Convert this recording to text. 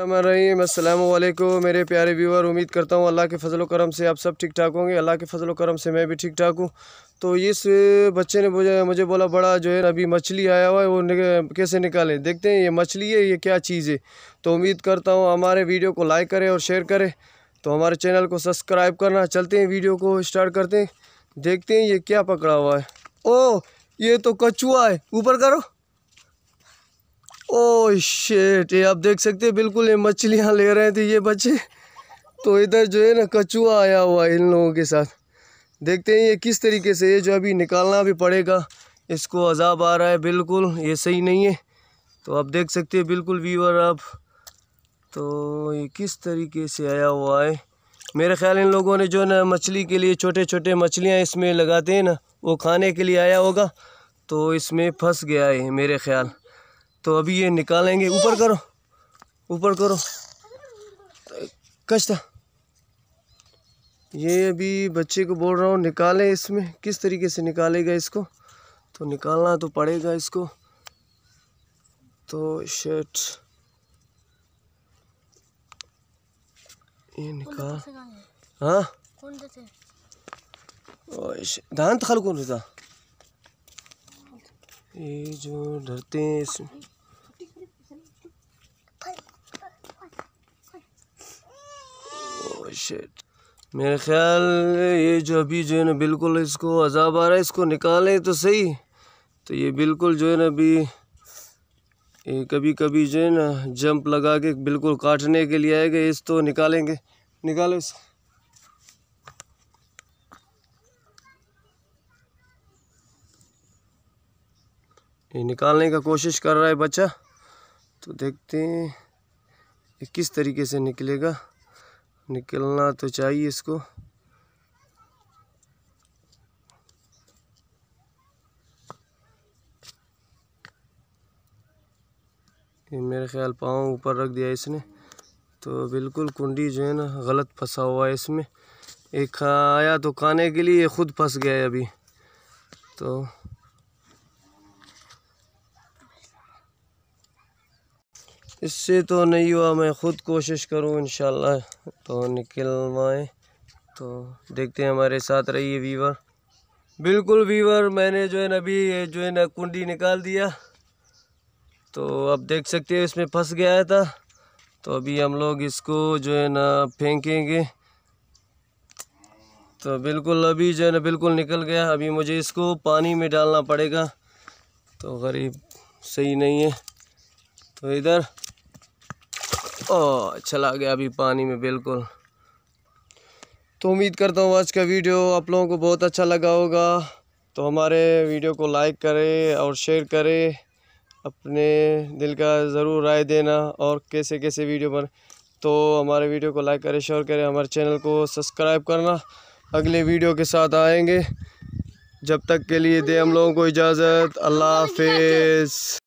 अल्लाम मेरे प्यारे व्यूअर उम्मीद करता हूँ अल्लाह के फजल करम से आप सब ठीक ठाक होंगे अल्लाह के फजल करम से मैं भी ठीक ठाक हूँ तो इस बच्चे ने मुझे मुझे बोला बड़ा जो है अभी मछली आया हुआ है वो कैसे निकालें देखते हैं ये मछली है ये क्या चीज़ है तो उम्मीद करता हूँ हमारे वीडियो को लाइक करें और शेयर करें तो हमारे चैनल को सब्सक्राइब करना चलते हैं वीडियो को स्टार्ट करते हैं देखते हैं ये क्या पकड़ा हुआ है ओ ये तो कछुआ है ऊपर करो ओह शेट ये आप देख सकते हैं बिल्कुल ये मछलियाँ ले रहे थे ये बच्चे तो इधर जो है ना कचुआ आया हुआ है इन लोगों के साथ देखते हैं ये किस तरीके से ये जो अभी निकालना भी पड़ेगा इसको अजाब आ रहा है बिल्कुल ये सही नहीं है तो आप देख सकते हैं बिल्कुल व्यूअर आप तो ये किस तरीके से आया हुआ है मेरे ख्याल इन लोगों ने जो है ना मछली के लिए छोटे छोटे मछलियाँ इसमें लगाते हैं ना वो खाने के लिए आया होगा तो इसमें फंस गया है मेरे ख्याल तो अभी ये निकालेंगे ऊपर करो ऊपर करो कश्ता ये अभी बच्चे को बोल रहा हूँ निकाले इसमें किस तरीके से निकालेगा इसको तो निकालना तो पड़ेगा इसको तो शर्ट ये निकाल हाँ धान तो खाल कौन रहता ये जो डरते हैं इसमें शिट मेरे ख्याल ये जो अभी जो है ना बिल्कुल इसको अजाब आ रहा है इसको निकालें तो सही तो ये बिल्कुल जो है ना अभी ये कभी कभी जो है ना जंप लगा के बिल्कुल काटने के लिए आएगा इस तो निकालेंगे निकालो इस ये निकालने का कोशिश कर रहा है बच्चा तो देखते हैं किस तरीके से निकलेगा निकलना तो चाहिए इसको ये मेरे ख्याल पाँव ऊपर रख दिया इसने तो बिल्कुल कुंडी जो है ना गलत फंसा हुआ है इसमें एक आया तो खाने के लिए खुद फंस गया है अभी तो इससे तो नहीं हुआ मैं ख़ुद कोशिश करूँ इन तो निकलवाएँ तो देखते हैं हमारे साथ रहिए वीवर बिल्कुल वीवर मैंने जो है ना अभी जो है ना कुंडी निकाल दिया तो अब देख सकते हो इसमें फंस गया था तो अभी हम लोग इसको जो है ना फेंकेंगे तो बिल्कुल अभी जो है ना बिल्कुल निकल गया अभी मुझे इसको पानी में डालना पड़ेगा तो गरीब सही नहीं है तो इधर चला गया अभी पानी में बिल्कुल तो उम्मीद करता हूँ आज का वीडियो आप लोगों को बहुत अच्छा लगा होगा तो हमारे वीडियो को लाइक करें और शेयर करें अपने दिल का ज़रूर राय देना और कैसे कैसे वीडियो बन तो हमारे वीडियो को लाइक करें शेयर करें हमारे चैनल को सब्सक्राइब करना अगले वीडियो के साथ आएंगे जब तक के लिए दे हम लोगों को इजाज़त अल्लाह हाफ